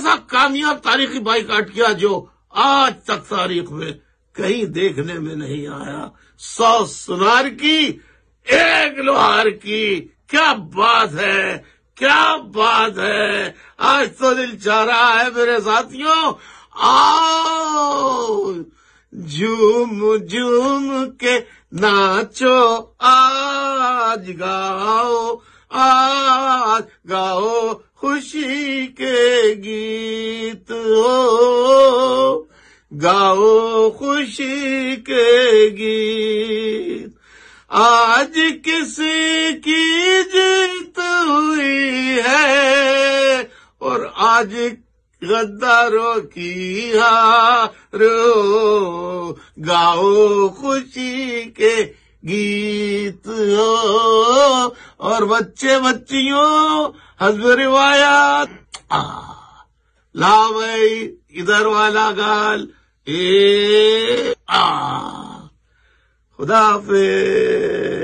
ऐसा कामयाब तारीखी बाइकाट किया जो आज तक तारीख में कहीं देखने में नहीं आया सौ सुनार की एक लोहार की क्या बात है क्या बात है आज तो दिल चाह रहा है मेरे साथियों आओ झूम झूम के नाचो आज गाओ आज गाओ खुशी के गीत हो गाओ खुशी के गीत आज किसी की जीत हुई है और आज गद्दारों की हार गाओ खुशी के गीत हो और बच्चे बच्चियों हजब रिवायात ला भाई इधर वाला गाल ए आ खुदा हाफिज